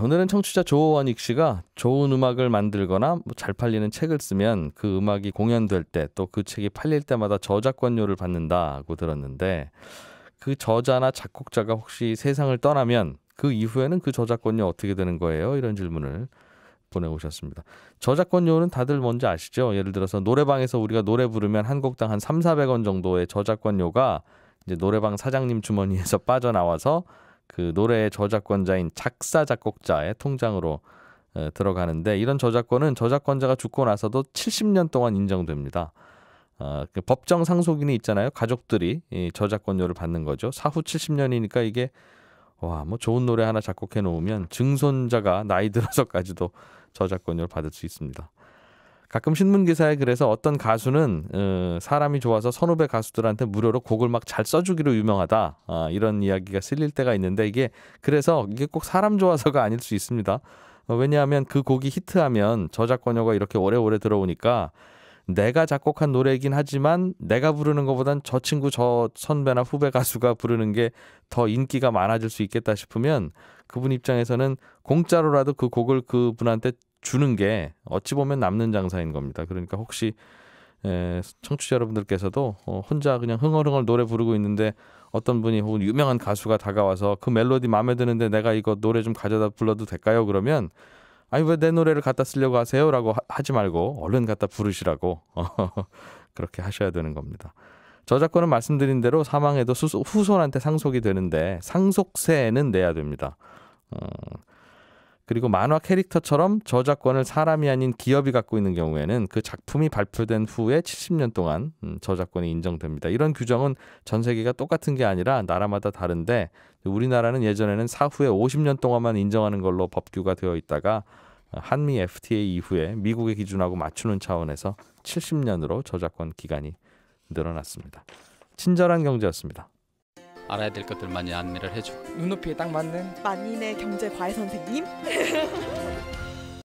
오늘은 청취자 조원익 씨가 좋은 음악을 만들거나 뭐 잘 팔리는 책을 쓰면 그 음악이 공연될 때 또 그 책이 팔릴 때마다 저작권료를 받는다고 들었는데 그 저자나 작곡자가 혹시 세상을 떠나면 그 이후에는 그 저작권료 어떻게 되는 거예요? 이런 질문을 보내오셨습니다. 저작권료는 다들 뭔지 아시죠? 예를 들어서 노래방에서 우리가 노래 부르면 한 곡당 한 3, 400원 정도의 저작권료가 이제 노래방 사장님 주머니에서 빠져나와서 그 노래의 저작권자인 작사 작곡자의 통장으로 에, 어, 들어가는데 이런 저작권은 저작권자가 죽고 나서도 70년 동안 인정됩니다. 어, 그 법정 상속인이 있잖아요. 가족들이 이 저작권료를 받는 거죠. 사후 70년이니까 이게 와뭐 좋은 노래 하나 작곡해 놓으면 증손자가 나이 들어서까지도 저작권료를 받을 수 있습니다. 가끔 신문 기사에 그래서 어떤 가수는 어, 사람이 좋아서 선후배 가수들한테 무료로 곡을 막 잘 써주기로 유명하다 아, 이런 이야기가 실릴 때가 있는데 이게 그래서 이게 꼭 사람 좋아서가 아닐 수 있습니다. 어, 왜냐하면 그 곡이 히트하면 저작권료가 이렇게 오래오래 들어오니까 내가 작곡한 노래이긴 하지만 내가 부르는 것보단 저 친구 저 선배나 후배 가수가 부르는 게 더 인기가 많아질 수 있겠다 싶으면 그분 입장에서는 공짜로라도 그 곡을 그분한테 주는 게 어찌 보면 남는 장사인 겁니다. 그러니까 혹시 청취자 여러분들께서도 어, 혼자 그냥 흥얼흥얼 노래 부르고 있는데 어떤 분이 혹은 유명한 가수가 다가와서 그 멜로디 마음에 드는데 내가 이거 노래 좀 가져다 불러도 될까요? 그러면 아니 왜 내 노래를 갖다 쓰려고 하세요? 라고 하, 지 말고 얼른 갖다 부르시라고 그렇게 하셔야 되는 겁니다. 저작권은 말씀드린 대로 사망해도 후손한테 상속이 되는데 상속세는 내야 됩니다. 어, 그리고 만화 캐릭터처럼 저작권을 사람이 아닌 기업이 갖고 있는 경우에는 그 작품이 발표된 후에 70년 동안 음, 저작권이 인정됩니다. 이런 규정은 전 세계가 똑같은 게 아니라 나라마다 다른데 우리나라는 예전에는 사후에 50년 동안만 인정하는 걸로 법규가 되어 있다가 한미 FTA 이후에 미국의 기준하고 맞추는 차원에서 70년으로 저작권 기간이 늘어났습니다. 친절한 경제였습니다. 알아야 될 것들 많이 안내를 해줘 눈높이에 딱 맞는 만인의 경제 과외 선생님